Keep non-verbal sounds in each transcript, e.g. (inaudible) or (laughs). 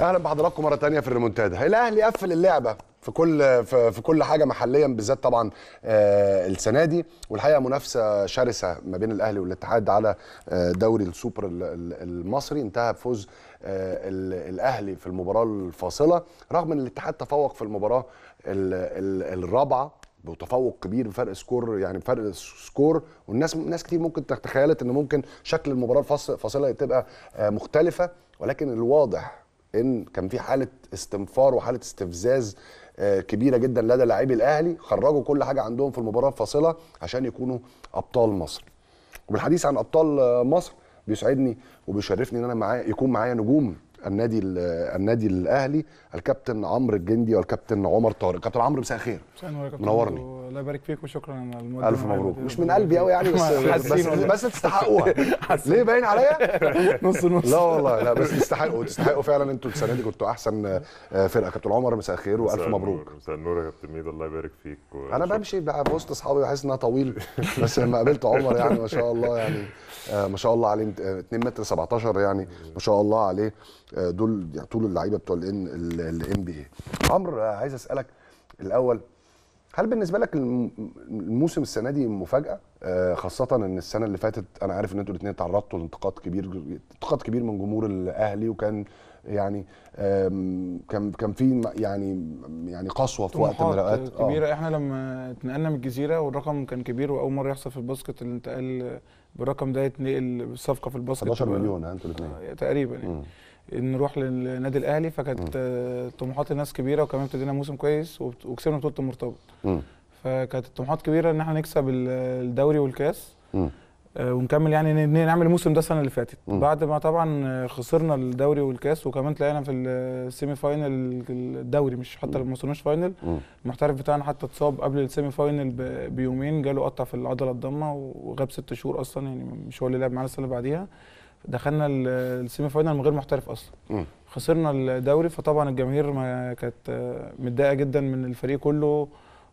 اهلا بحضراتكم مره ثانيه في الريمونتادا الاهلي قفل اللعبه في كل في كل حاجه محليا بالذات طبعا آه، السنه دي والحقيقه منافسه شرسه ما بين الاهلي والاتحاد على آه، دوري السوبر المصري انتهى بفوز آه، الاهلي في المباراه الفاصله رغم ان الاتحاد تفوق في المباراه الرابعه بتفوق كبير بفرق سكور يعني بفرق سكور والناس ناس كتير ممكن تتخيلت ان ممكن شكل المباراه الفاصله تبقى مختلفه ولكن الواضح ان كان في حاله استنفار وحاله استفزاز آه، كبيره جدا لدى لاعبي الاهلي خرجوا كل حاجه عندهم في المباراه الفاصله عشان يكونوا ابطال مصر وبالحديث عن ابطال آه، مصر بيسعدني وبيشرفني ان انا معايا يكون معايا نجوم النادي النادي الاهلي الكابتن عمرو الجندي والكابتن عمر طارق كابتن عمرو مساء الخير منورني الله يبارك فيك وشكرا على الف مبروك (laughs) مش من قلبي قوي يعني بس (laughs) بس, بس, بس تستحقوها ليه باين عليا (laughs) نص نص لا والله لا بس تستحقوا تستحقوا فعلا انتوا السنه دي كنتوا احسن آه، فرقه كابتن عمر مساء الخير والف مبروك مساء النور يا كابتن ميدو الله يبارك فيك انا بمشي بوسط اصحابي بحس انها طويل بس لما قابلت عمر يعني ما شاء الله يعني آه، ما شاء الله عليه 2 آه، متر 17 يعني ما شاء الله عليه آه، دول يعني طول اللعيبه بتوع الان بي اي عمرو آه، عايز اسالك الاول هل بالنسبه لك الموسم السنه دي مفاجاه آه، خاصه ان السنه اللي فاتت انا عارف ان انتوا الاثنين تعرضتوا لانتقاد كبير انتقاد كبير من جمهور الاهلي وكان يعني كان كان في يعني يعني قسوه في وقت من الاوقات كبيره آه. احنا لما اتنقلنا من الجزيره والرقم كان كبير واول مره يحصل في الباسكت الانتقال بالرقم ده يتنقل بالصفقه في الباسكت 11 مليون انتوا الاثنين تقريبا يعني نروح للنادي الاهلي فكانت طموحات الناس كبيره وكمان ابتدينا موسم كويس وكسبنا بطوله المرتبط فكانت الطموحات كبيره ان احنا نكسب الدوري والكاس آه، ونكمل يعني نعمل الموسم ده السنه اللي فاتت بعد ما طبعا خسرنا الدوري والكاس وكمان تلاقينا في السيمي فاينل الدوري مش حتى ما وصلناش فاينل المحترف بتاعنا حتى اتصاب قبل السيمي فاينل بيومين جاله قطع في العضله الضامه وغاب ست شهور اصلا يعني مش هو اللي لعب معانا السنه اللي بعديها دخلنا السيمي فاينال من غير محترف اصلا خسرنا الدوري فطبعا الجماهير ما كانت آه، متضايقه جدا من الفريق كله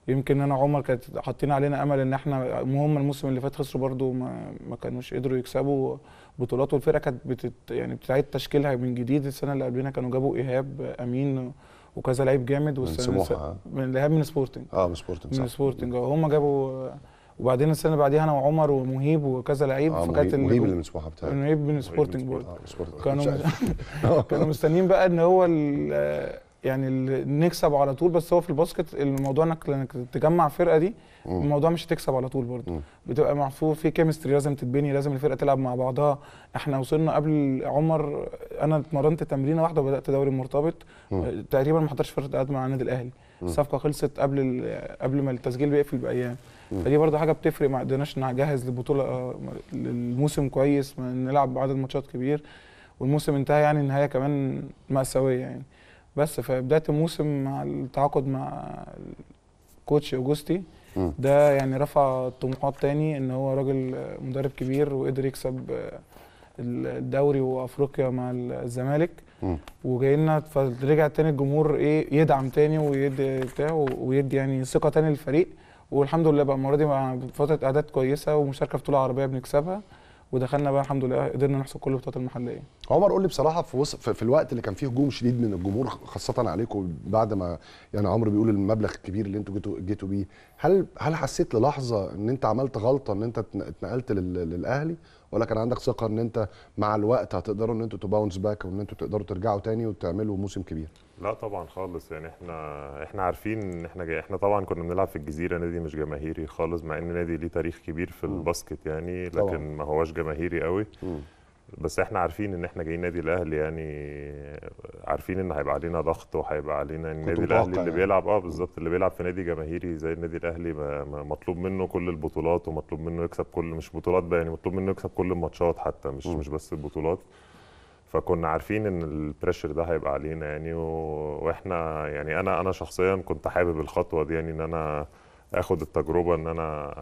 يمكن انا عمر كانت حاطين علينا امل ان احنا هم الموسم اللي فات خسروا برده ما, ما كانوش قدروا يكسبوا بطولات والفرقه كانت بتت يعني بتعيد تشكيلها من جديد السنه اللي قبلنا كانوا جابوا ايهاب امين وكذا لعيب جامد والسنه من سموحه من ايهاب من سبورتنج اه من سبورتنج من سبورتنج آه، هم جابوا آه، وبعدين السنه بعديها انا وعمر ومهيب وكذا لعيب آه فكانت مهيب اللي من سموحه بتاعي مهيب من سبورتنج بورد آه، كانوا (laughs) كانوا مستنيين بقى ان هو يعني نكسب على طول بس هو في الباسكت الموضوع انك انك تجمع فرقه دي الموضوع مش هتكسب على طول برضه بتبقى محفوظ في كيمستري لازم تتبني لازم الفرقه تلعب مع بعضها احنا وصلنا قبل عمر انا اتمرنت تمرينه واحده وبدات دوري مرتبط تقريبا ما حضرتش فرقه قد مع النادي الاهلي الصفقه خلصت قبل قبل ما التسجيل بيقفل بايام فدي برضه حاجه بتفرق ما قدرناش نجهز لبطوله آه، للموسم كويس نلعب عدد ماتشات كبير والموسم انتهى يعني النهايه كمان مأساويه يعني بس في بدايه الموسم مع التعاقد مع كوتش اوجوستي ده يعني رفع الطموحات تاني ان هو راجل مدرب كبير وقدر يكسب الدوري وافريقيا مع الزمالك وجاي لنا فرجع تاني الجمهور ايه يدعم تاني ويدي بتاع ويدي يعني ثقه تاني للفريق والحمد لله بقى المره دي فتره اعداد كويسه ومشاركه في بطوله عربيه بنكسبها ودخلنا بقى الحمد لله قدرنا نحصل كل البطولات المحليه عمر قول لي بصراحه في وصف في الوقت اللي كان فيه هجوم شديد من الجمهور خاصه عليكم بعد ما يعني عمرو بيقول المبلغ الكبير اللي انتوا جيتوا جيتوا بيه هل هل حسيت للحظه ان انت عملت غلطه ان انت اتنقلت للاهلي ولا كان عندك ثقه ان انت مع الوقت هتقدروا ان انتوا تباونس باك وان انتوا تقدروا ترجعوا تاني وتعملوا موسم كبير لا طبعا خالص يعني احنا احنا عارفين ان احنا جاي احنا طبعا كنا بنلعب في الجزيره نادي مش جماهيري خالص مع ان نادي ليه تاريخ كبير في الباسكت يعني لكن طبعا. ما هواش جماهيري قوي م. بس احنا عارفين ان احنا جايين نادي الاهلي يعني عارفين ان هيبقى علينا ضغط وهيبقى علينا النادي الاهلي اللي يعني. بيلعب اه بالظبط اللي بيلعب في نادي جماهيري زي النادي الاهلي مطلوب منه كل البطولات ومطلوب منه يكسب كل مش بطولات بقى يعني مطلوب منه يكسب كل الماتشات حتى مش م. مش بس البطولات فكنا عارفين ان البريشر ده هيبقى علينا يعني و... واحنا يعني انا انا شخصيا كنت حابب الخطوه دي يعني ان انا اخد التجربه ان انا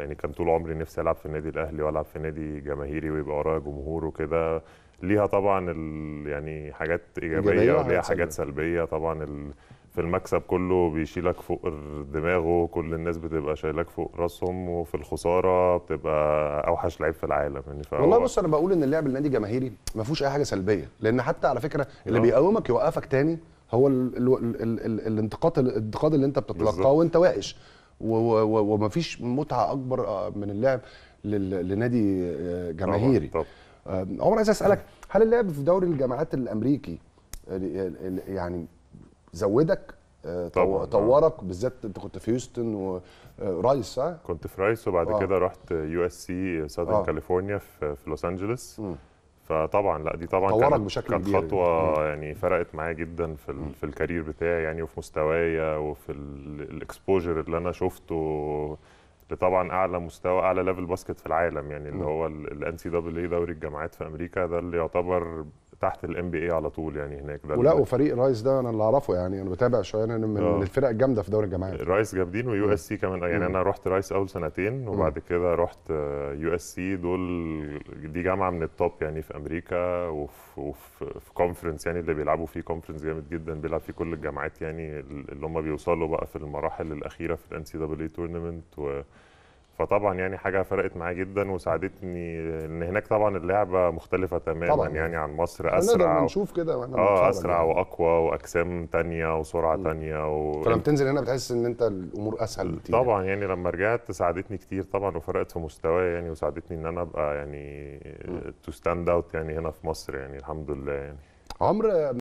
يعني كان طول عمري نفسي العب في النادي الاهلي والعب في نادي جماهيري ويبقى ورايا جمهور وكده ليها طبعا ال... يعني حاجات ايجابيه وليها حاجات سلبيه طبعا ال... في المكسب كله بيشيلك فوق دماغه كل الناس بتبقى شايلاك فوق راسهم وفي الخساره بتبقى اوحش لعيب في العالم يعني والله بص انا بقول ان اللعب النادي جماهيري ما فيهوش اي حاجه سلبيه لان حتى على فكره اللي أوه. بيقومك يوقفك تاني هو ال ال ال ال الانتقاد الانتقاد اللي انت بتتلقاه وانت واقش ومفيش متعه اكبر آه، من اللعب لنادي آه، جماهيري طبعا طبعا. آه، عمر عايز اسالك هل اللعب في دوري الجامعات الامريكي يعني زودك آه، طبعًا آه. طورك بالذات انت كنت في هيوستن ورايس آه، صح؟ كنت في رايس وبعد آه. كده رحت يو اس سي آه. كاليفورنيا في, في لوس انجلوس فطبعا لا دي طبعا كانت, بشكل كانت خطوه كبير. يعني فرقت معايا جدا في في الكارير بتاعي يعني وفي مستوايا وفي الاكسبوجر اللي انا شفته لطبعا اعلى مستوى اعلى ليفل باسكت في العالم يعني اللي هو الان سي دبليو دوري الجامعات في امريكا ده اللي يعتبر تحت الام بي اي على طول يعني هناك ده ولا وفريق رايس ده انا اللي اعرفه يعني انا بتابع شويه انا من, أوه. الفرق الجامده في دوري الجامعات رايس جامدين ويو اس سي كمان يعني مم. انا رحت رايس اول سنتين وبعد كده رحت يو اس سي دول دي جامعه من التوب يعني في امريكا وفي, كونفرنس يعني اللي بيلعبوا فيه كونفرنس جامد جدا بيلعب فيه كل الجامعات يعني اللي هم بيوصلوا بقى في المراحل الاخيره في الان سي دبليو تورنمنت و فطبعا يعني حاجه فرقت معايا جدا وساعدتني ان هناك طبعا اللعبه مختلفه تماما طبعا. يعني عن مصر اسرع نشوف كده واحنا اه اسرع يعني. واقوى واجسام ثانيه وسرعه ثانيه و... فلما بتنزل هنا بتحس ان انت الامور اسهل بكتير يعني. طبعا يعني لما رجعت ساعدتني كتير طبعا وفرقت في مستواي يعني وساعدتني ان انا ابقى يعني تو ستاند اوت يعني هنا في مصر يعني الحمد لله يعني عمر